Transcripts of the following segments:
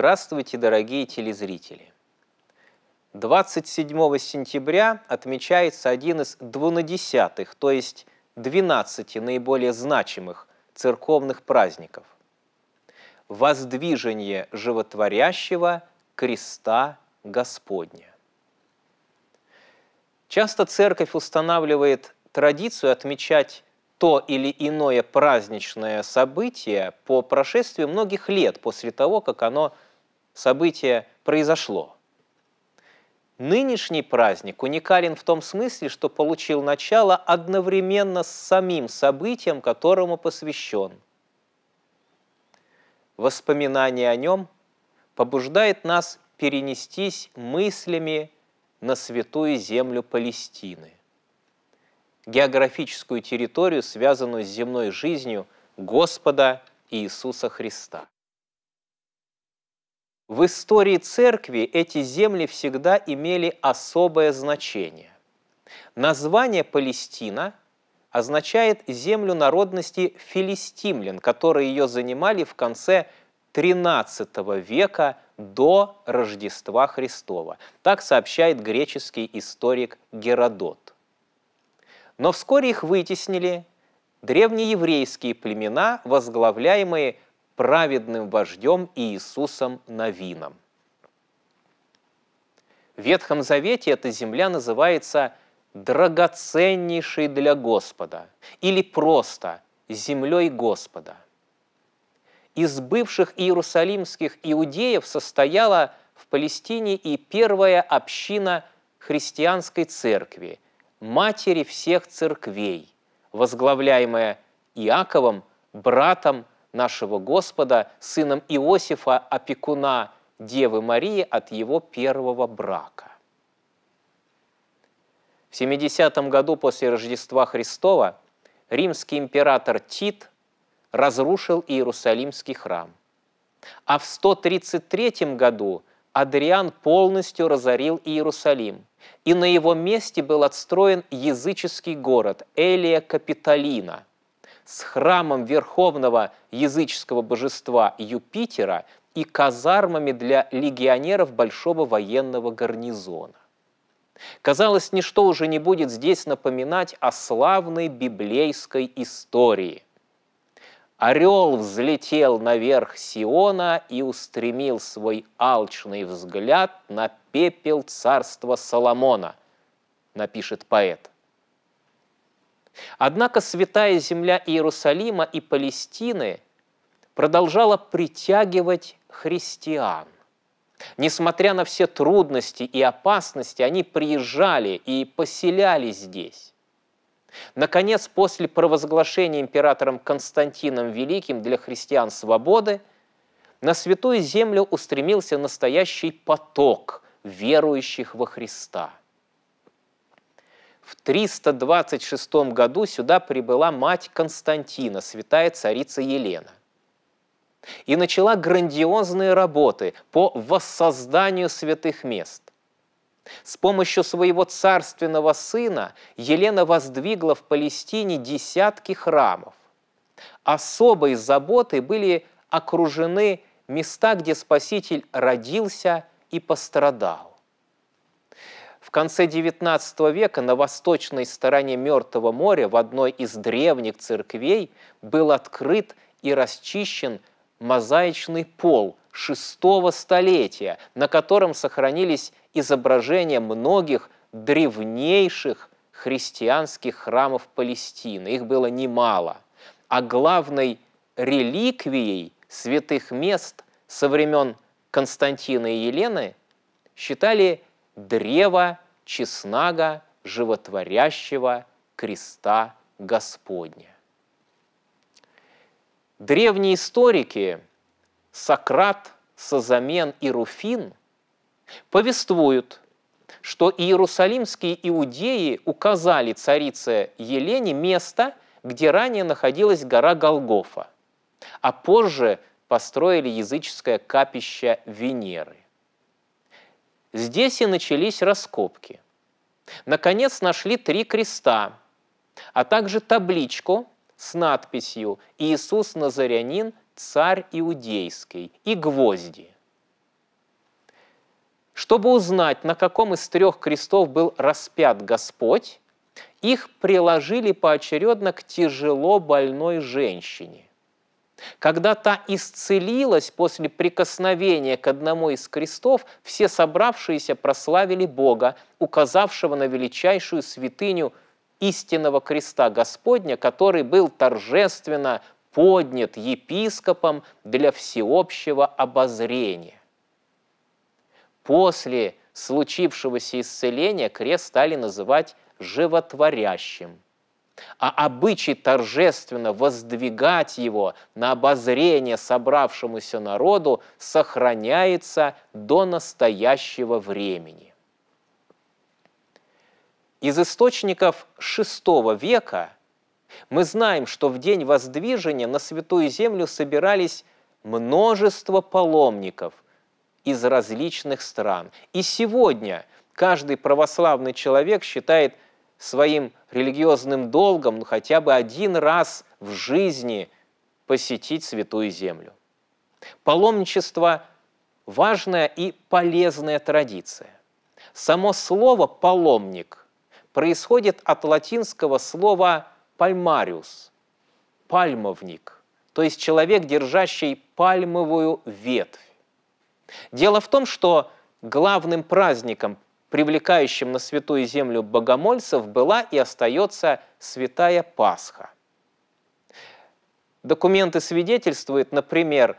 Здравствуйте, дорогие телезрители! 27 сентября отмечается один из двунадесятых, то есть 12 наиболее значимых церковных праздников. Воздвижение животворящего креста Господня. Часто церковь устанавливает традицию отмечать то или иное праздничное событие по прошествии многих лет после того, как оно событие произошло. Нынешний праздник уникален в том смысле, что получил начало одновременно с самим событием, которому посвящен. Воспоминание о нем побуждает нас перенестись мыслями на святую землю Палестины, географическую территорию, связанную с земной жизнью Господа Иисуса Христа. В истории церкви эти земли всегда имели особое значение. Название Палестина означает землю народности филистимлян, которые ее занимали в конце XIII века до Рождества Христова. Так сообщает греческий историк Геродот. Но вскоре их вытеснили древнееврейские племена, возглавляемые праведным вождем Иисусом Навином. В Ветхом Завете эта земля называется «драгоценнейшей для Господа» или просто «землей Господа». Из бывших иерусалимских иудеев состояла в Палестине и первая община христианской церкви, матери всех церквей, возглавляемая Иаковом, братом нашего Господа, сыном Иосифа, опекуна Девы Марии от его первого брака. В 70 году после Рождества Христова римский император Тит разрушил Иерусалимский храм, а в 133 году Адриан полностью разорил Иерусалим, и на его месте был отстроен языческий город Элия Капитолина – с храмом верховного языческого божества Юпитера и казармами для легионеров большого военного гарнизона. Казалось, ничто уже не будет здесь напоминать о славной библейской истории. Орел взлетел наверх Сиона и устремил свой алчный взгляд на пепел царства Соломона, напишет поэт. Однако святая земля Иерусалима и Палестины продолжала притягивать христиан. Несмотря на все трудности и опасности, они приезжали и поселялись здесь. Наконец, после провозглашения императором Константином Великим для христиан свободы, на святую землю устремился настоящий поток верующих во Христа – в 326 году сюда прибыла мать Константина, святая царица Елена и начала грандиозные работы по воссозданию святых мест. С помощью своего царственного сына Елена воздвигла в Палестине десятки храмов. Особой заботой были окружены места, где Спаситель родился и пострадал. В конце XIX века на восточной стороне Мертвого моря в одной из древних церквей был открыт и расчищен мозаичный пол шестого столетия, на котором сохранились изображения многих древнейших христианских храмов Палестины. Их было немало. А главной реликвией святых мест со времен Константина и Елены считали древо чеснага животворящего креста Господня. Древние историки Сократ, Созамен и Руфин повествуют, что иерусалимские иудеи указали царице Елене место, где ранее находилась гора Голгофа, а позже построили языческое капище Венеры – Здесь и начались раскопки. Наконец нашли три креста, а также табличку с надписью «Иисус Назарянин, царь иудейский» и гвозди. Чтобы узнать, на каком из трех крестов был распят Господь, их приложили поочередно к тяжело больной женщине. Когда та исцелилась после прикосновения к одному из крестов, все собравшиеся прославили Бога, указавшего на величайшую святыню истинного креста Господня, который был торжественно поднят епископом для всеобщего обозрения. После случившегося исцеления крест стали называть животворящим – а обычай торжественно воздвигать его на обозрение собравшемуся народу сохраняется до настоящего времени. Из источников VI века мы знаем, что в день воздвижения на Святую Землю собирались множество паломников из различных стран. И сегодня каждый православный человек считает – своим религиозным долгом ну, хотя бы один раз в жизни посетить Святую Землю. Паломничество – важная и полезная традиция. Само слово «паломник» происходит от латинского слова «пальмариус» – «пальмовник», то есть человек, держащий пальмовую ветвь. Дело в том, что главным праздником привлекающим на святую землю богомольцев была и остается святая Пасха. Документы свидетельствуют, например,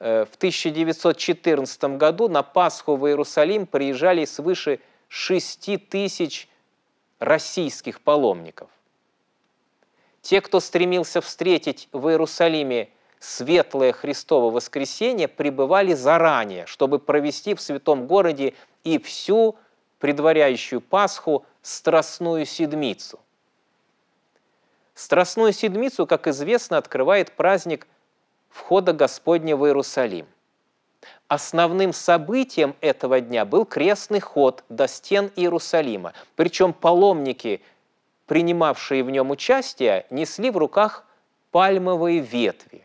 э, в 1914 году на Пасху в Иерусалим приезжали свыше 6 тысяч российских паломников. Те, кто стремился встретить в Иерусалиме светлое Христово воскресенье, пребывали заранее, чтобы провести в святом городе и всю предваряющую Пасху, Страстную Седмицу. Страстную Седмицу, как известно, открывает праздник входа Господня в Иерусалим. Основным событием этого дня был крестный ход до стен Иерусалима. Причем паломники, принимавшие в нем участие, несли в руках пальмовые ветви.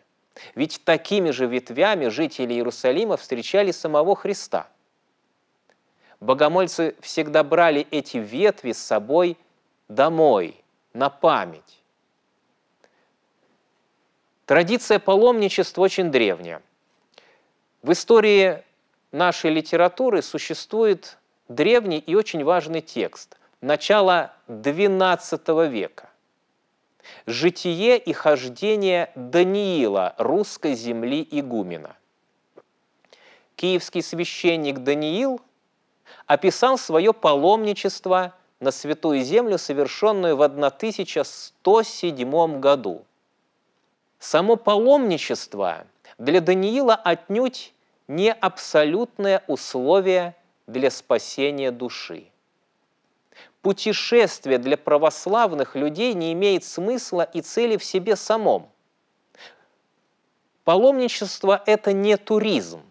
Ведь такими же ветвями жители Иерусалима встречали самого Христа – богомольцы всегда брали эти ветви с собой домой, на память. Традиция паломничества очень древняя. В истории нашей литературы существует древний и очень важный текст – начало XII века. «Житие и хождение Даниила, русской земли игумена». Киевский священник Даниил – описал свое паломничество на Святую Землю, совершенную в 1107 году. Само паломничество для Даниила отнюдь не абсолютное условие для спасения души. Путешествие для православных людей не имеет смысла и цели в себе самом. Паломничество – это не туризм.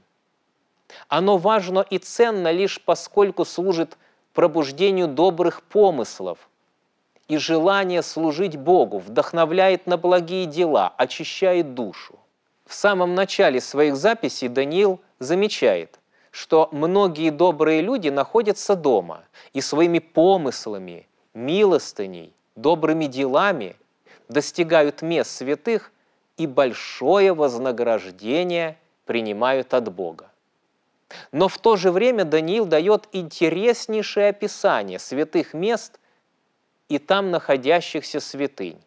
Оно важно и ценно лишь поскольку служит пробуждению добрых помыслов, и желание служить Богу вдохновляет на благие дела, очищает душу. В самом начале своих записей Даниил замечает, что многие добрые люди находятся дома и своими помыслами, милостыней, добрыми делами достигают мест святых и большое вознаграждение принимают от Бога. Но в то же время Даниил дает интереснейшее описание святых мест и там находящихся святынь,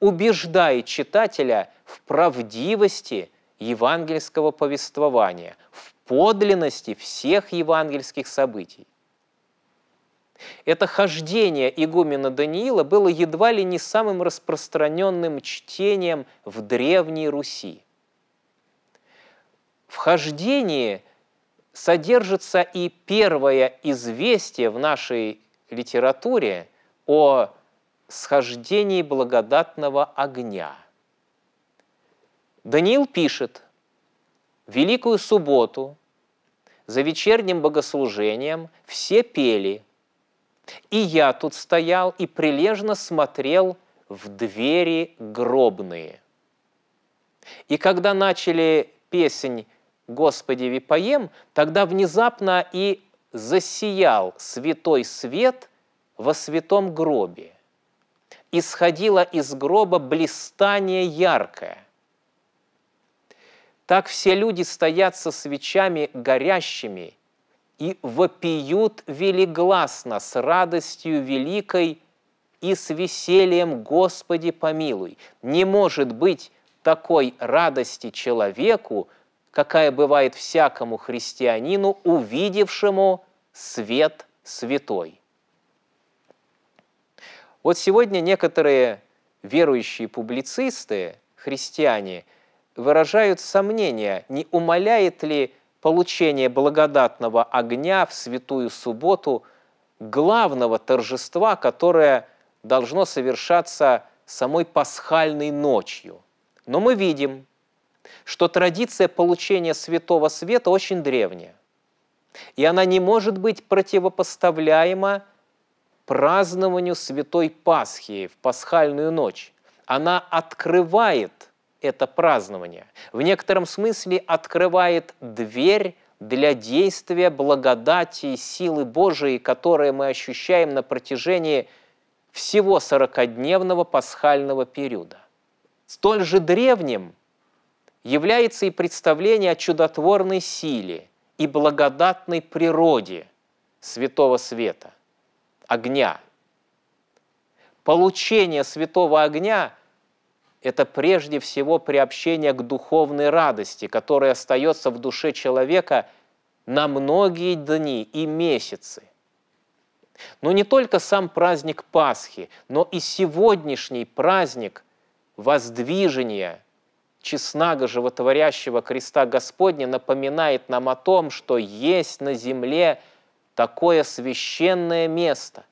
убеждая читателя в правдивости евангельского повествования, в подлинности всех евангельских событий. Это хождение игумена Даниила было едва ли не самым распространенным чтением в Древней Руси. В хождении – содержится и первое известие в нашей литературе о схождении благодатного огня. Даниил пишет, «Великую субботу за вечерним богослужением все пели, и я тут стоял и прилежно смотрел в двери гробные. И когда начали песнь Господи поем, тогда внезапно и засиял святой свет во святом гробе. Исходило из гроба блистание яркое. Так все люди стоят со свечами горящими и вопиют велигласно с радостью великой и с весельем «Господи помилуй». Не может быть такой радости человеку, какая бывает всякому христианину, увидевшему свет святой. Вот сегодня некоторые верующие публицисты, христиане, выражают сомнения, не умаляет ли получение благодатного огня в Святую Субботу главного торжества, которое должно совершаться самой пасхальной ночью. Но мы видим, что традиция получения святого света очень древняя, и она не может быть противопоставляема празднованию Святой Пасхи в пасхальную ночь. Она открывает это празднование, в некотором смысле открывает дверь для действия благодати и силы Божией, которые мы ощущаем на протяжении всего сорокодневного пасхального периода. Столь же древним – является и представление о чудотворной силе и благодатной природе святого света, огня. Получение святого огня – это прежде всего приобщение к духовной радости, которая остается в душе человека на многие дни и месяцы – но не только сам праздник Пасхи, но и сегодняшний праздник воздвижения чеснага животворящего креста Господня напоминает нам о том, что есть на земле такое священное место,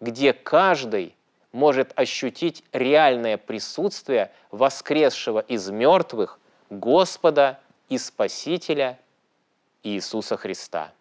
где каждый может ощутить реальное присутствие воскресшего из мертвых Господа и Спасителя Иисуса Христа.